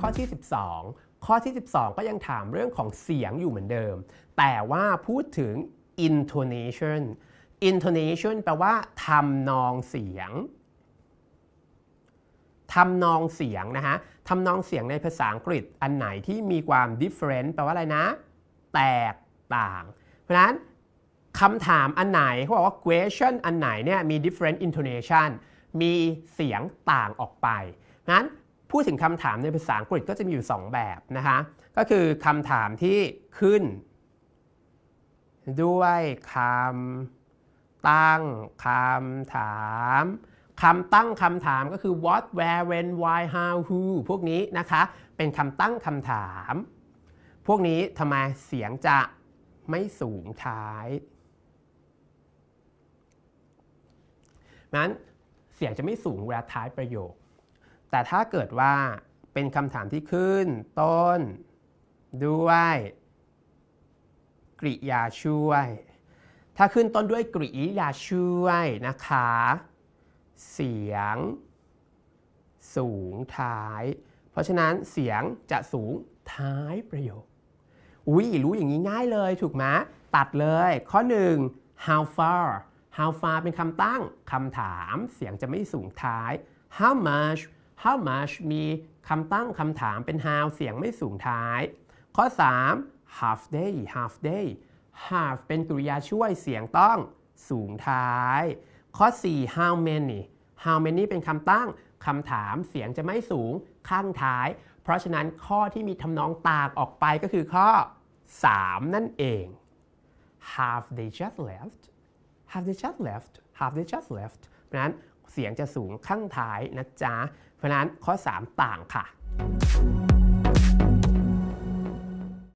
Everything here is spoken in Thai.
ข้อที่ 12 ข้อที่ 12 ก็ยังถามเรื่องของเสียงอยู่เหมือนเดิม แต่ว่าพูดถึง intonation intonation แปลว่า ทำนองเสียง ทำนองเสียง นะฮะ ทำนองเสียงในภาษาอังกฤษอันไหนที่มีความ different แปลว่าอะไรนะ แตกต่าง เพราะฉะนั้นคำถามอันไหนเขาบอกว่า question อันไหนเนี่ยมี different intonation มีเสียงต่างออกไปนั้นพูดถึงคำถามในภาษาอังกฤษก็จะมีอยู่ 2 แบบนะคะก็คือคำถามที่ขึ้น ด้วยคำตั้งคำถามคำตั้งคำถามก็คือ what where when why how who พวกนี้นะคะ เป็นคำตั้งคำถาม พวกนี้ทำไมเสียงจะไม่สูงท้ายนั้นเสียงจะไม่สูงเวลาท้ายประโยคแต่ถ้าเกิดว่าเป็นคำถามที่ขึ้น ต้น ด้วย กริยาช่วย ถ้าขึ้นต้นด้วยกริยาช่วยนะคะ เสียง สูงท้าย เพราะฉะนั้นเสียงจะสูงท้ายประโยค อุ้ยรู้อย่างนี้ง่ายเลยถูกไหม ตัดเลย ข้อ 1 how far how far เป็นคำตั้งคำถามเสียงจะไม่สูงท้าย how much how much มี คำตั้ง คำถามเป็น how เสียงไม่สูงท้าย ข้อ 3 half day half day half เป็นกริยาช่วยเสียงต้องสูงท้าย ข้อ 4 how many how many เป็นคำตั้ง คำถามเสียงจะไม่สูงข้างท้าย เพราะฉะนั้นข้อที่มีทำนองตากออกไปก็คือข้อ 3 นั่นเอง have they just left have they just left have they just left เพราะนั้นเสียงจะสูงข้างท้ายนะจ๊ะ เพราะนั้นข้อ 3 ต่างค่ะ